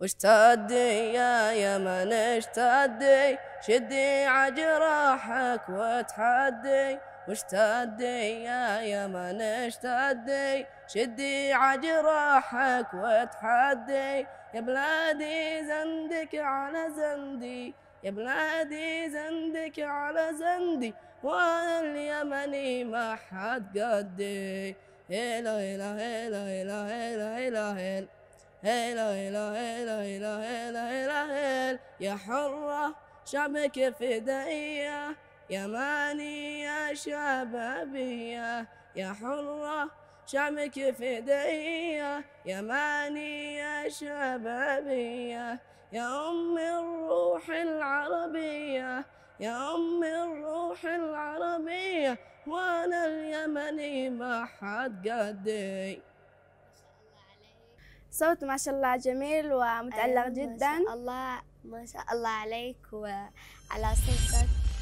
واشتدي يا يمن اشتدي شدي عجراحك وتحدي واشتدي يا يمن اشتدي شدي عجراحك وتحدي يا بلادي زندك على زندي يا بلادي زندك على زندي وانا اليمني ما حد قدي هلا هلا هلا هلا هلا هلا هيلا هيلا هيلا هيلا هيلا هيلا هيل يا حرة شعبك فدائية يا شبابية يا حرة شعبك فدائية يا شبابية يا أم الروح العربية يا أم الروح العربية وأنا اليمني ما حد قدي صوت ما شاء الله جميل ومتألق جدا آه، ما شاء الله ما شاء الله عليك وعلى صوتك